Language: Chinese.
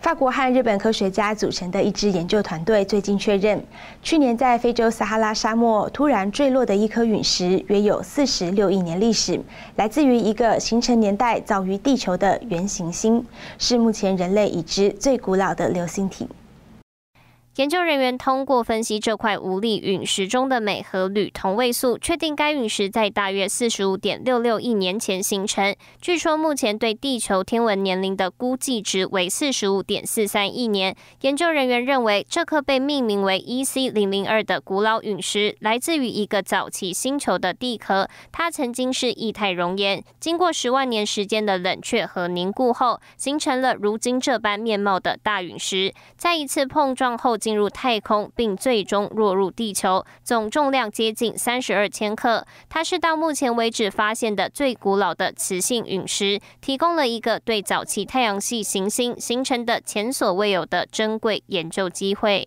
法国和日本科学家组成的一支研究团队最近确认，去年在非洲撒哈拉沙漠突然坠落的一颗陨石，约有四十六亿年历史，来自于一个形成年代早于地球的原行星，是目前人类已知最古老的流星体。研究人员通过分析这块无力陨石中的镁和铝同位素，确定该陨石在大约四十五点六六亿年前形成。据说目前对地球天文年龄的估计值为四十五点四三亿年。研究人员认为，这颗被命名为 EC 零零二的古老陨石来自于一个早期星球的地壳，它曾经是液态熔岩，经过十万年时间的冷却和凝固后，形成了如今这般面貌的大陨石。在一次碰撞后，经进入太空，并最终落入地球，总重量接近三十二千克。它是到目前为止发现的最古老的磁性陨石，提供了一个对早期太阳系行星形成的前所未有的珍贵研究机会。